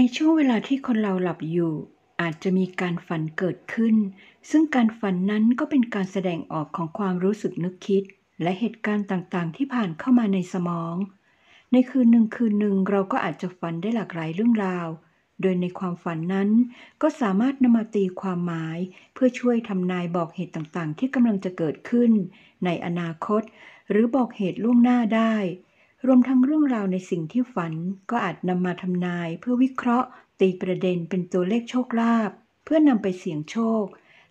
ในช่วงเวลาที่คนเราหลับอยู่ อาจจะมีการฝันเกิดขึ้น ซึ่งการฝันนั้นก็เป็นการแสดงออกของความรู้สึกนึกคิด และเหตุการณ์ต่างๆ ที่ผ่านเข้ามาในสมอง ในคืนหนึ่งคืนหนึ่งเราก็อาจจะฝันได้หลากหลายเรื่องราว โดยในความฝันนั้น ก็สามารถนำมาตีความหมาย เพื่อช่วยทำนายบอกเหตุต่างๆ ที่กำลังจะเกิดขึ้น ในอนาคต หรือบอกเหตุล่วงหน้าได้รวมทั้งเรื่องราวในสิ่งที่ฝันก็อาจนำมาทำนายเพื่อวิเคราะห์ ตีประเด็นเป็นตัวเลขโชคลาภเพื่อนำไปเสี่ยงโชค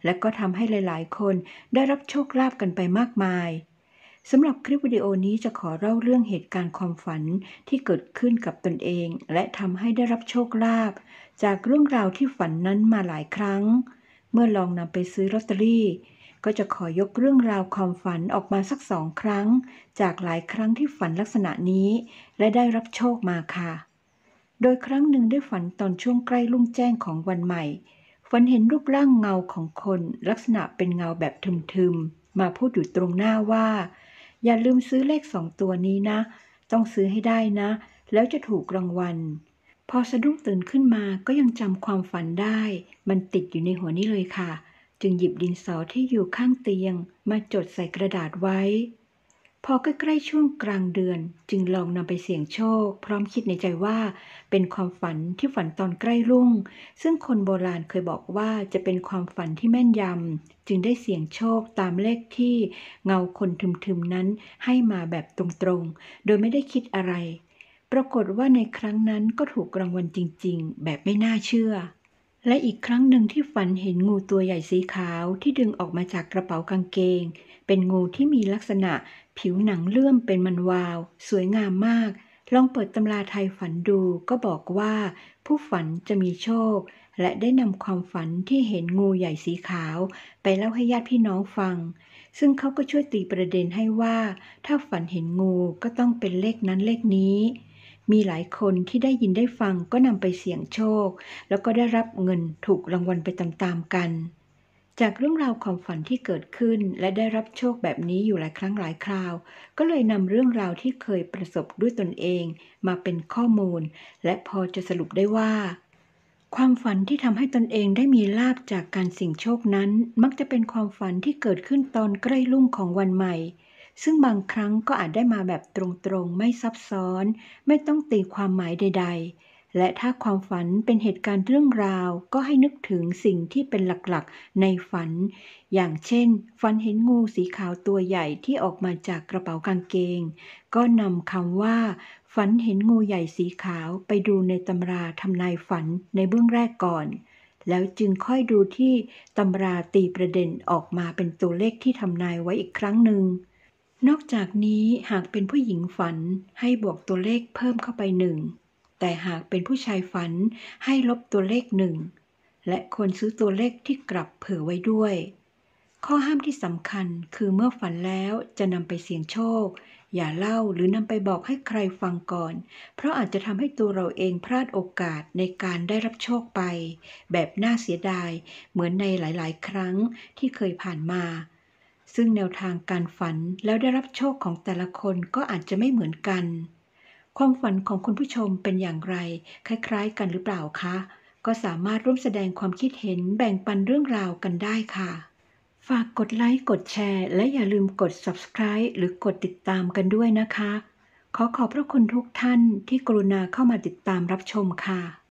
และก็ทำให้หลาย ๆ คนได้รับโชคลาภกันไปมากมายสำหรับคลิปวิดีโอนี้จะขอเล่าเรื่องเหตุการณ์ความฝันที่เกิดขึ้นกับตนเอง และทำให้ได้รับโชคลาภจากเรื่องราวที่ฝันนั้นมาหลายครั้ง เมื่อลองนำไปซื้อลอตเตอรี่ก็จะขอยกเรื่องราวความฝันออกมาสักสองครั้ง จากหลายครั้งที่ฝันลักษณะนี้ และได้รับโชคมาค่ะ โดยครั้งหนึ่งได้ฝันตอนช่วงใกล้ลุ่งแจ้งของวันใหม่ ฝันเห็นรูปร่างเงาของคน ลักษณะเป็นเงาแบบทึม ๆ มาพูดอยู่ตรงหน้าว่า อย่าลืมซื้อเลขสองตัวนี้นะ ต้องซื้อให้ได้นะ แล้วจะถูกรางวัลพอสะดุ้งตื่นขึ้นมาก็ยังจำความฝันได้ มันติดอยู่ในหัวนี้เลยค่ะจึงหยิบดินสอที่อยู่ข้างเตียงมาจดใส่กระดาษไว้ พอใกล้ๆช่วงกลางเดือนจึงลองนำไปเสี่ยงโชค พร้อมคิดในใจว่าเป็นความฝันที่ฝันตอนใกล้รุ่ง ซึ่งคนโบราณเคยบอกว่าจะเป็นความฝันที่แม่นยำจึงได้เสี่ยงโชคตามเลขที่เงาคนทึม ๆ นั้นให้มาแบบตรง ๆ โดยไม่ได้คิดอะไร ปรากฏว่าในครั้งนั้นก็ถูกรางวัลจริง ๆ แบบไม่น่าเชื่อและอีกครั้งหนึ่งที่ฝันเห็นงูตัวใหญ่สีขาวที่ดึงออกมาจากกระเป๋ากางเกง เป็นงูที่มีลักษณะผิวหนังเลื่อมเป็นมันวาว สวยงามมาก ลองเปิดตำราไทยฝันดูก็บอกว่า ผู้ฝันจะมีโชค และได้นำความฝันที่เห็นงูใหญ่สีขาว ไปเล่าให้ญาติพี่น้องฟัง ซึ่งเขาก็ช่วยตีประเด็นให้ว่า ถ้าฝันเห็นงูก็ต้องเป็นเลขนั้นเลขนี้มีหลายคนที่ได้ยินได้ฟังก็นำไปเสี่ยงโชค แล้วก็ได้รับเงินถูกรางวัลไปตามๆกัน จากเรื่องราวความฝันที่เกิดขึ้นและได้รับโชคแบบนี้อยู่หลายครั้งหลายคราว ก็เลยนำเรื่องราวที่เคยประสบด้วยตนเองมาเป็นข้อมูล และพอจะสรุปได้ว่า ความฝันที่ทำให้ตนเองได้มีลาบจากการสิ่งโชคนั้น มักจะเป็นความฝันที่เกิดขึ้นตอนใกล้รุ่งของวันใหม่ซึ่งบางครั้งก็อาจได้มาแบบตรง ๆ ไม่ซับซ้อน ไม่ต้องตีความหมายใด ๆ และถ้าความฝันเป็นเหตุการณ์เรื่องราวก็ให้นึกถึงสิ่งที่เป็นหลักๆในฝัน อย่างเช่น ฝันเห็นงูสีขาวตัวใหญ่ที่ออกมาจากกระเป๋ากางเกงก็นำคำว่า ฝันเห็นงูใหญ่สีขาวไปดูในตำราทำนายฝันในเบื้องแรกก่อน แล้วจึงค่อยดูที่ตำราตีประเด็นออกมาเป็นตัวเลขที่ทำนายไว้อีกครั้งหนึ่งนอกจากนี้หากเป็นผู้หญิงฝันให้บวกตัวเลขเพิ่มเข้าไปหนึ่ง แต่หากเป็นผู้ชายฝันให้ลบตัวเลขหนึ่ง และควรซื้อตัวเลขที่กลับเผื่อไว้ด้วย ข้อห้ามที่สำคัญคือเมื่อฝันแล้วจะนำไปเสี่ยงโชค อย่าเล่าหรือนำไปบอกให้ใครฟังก่อน เพราะอาจจะทำให้ตัวเราเองพลาดโอกาสในการได้รับโชคไป แบบน่าเสียดายเหมือนในหลาย ๆ ครั้งที่เคยผ่านมาซึ่งแนวทางการฝันแล้วได้รับโชคของแต่ละคนก็อาจจะไม่เหมือนกัน ความฝันของคุณผู้ชมเป็นอย่างไร คล้ายๆ กันหรือเปล่าคะ ก็สามารถร่วมแสดงความคิดเห็นแบ่งปันเรื่องราวกันได้ค่ะ ฝากกดไลค์ กดแชร์ และอย่าลืมกด subscribe หรือกดติดตามกันด้วยนะคะ ขอขอบพระคุณทุกท่านที่กรุณาเข้ามาติดตามรับชมค่ะ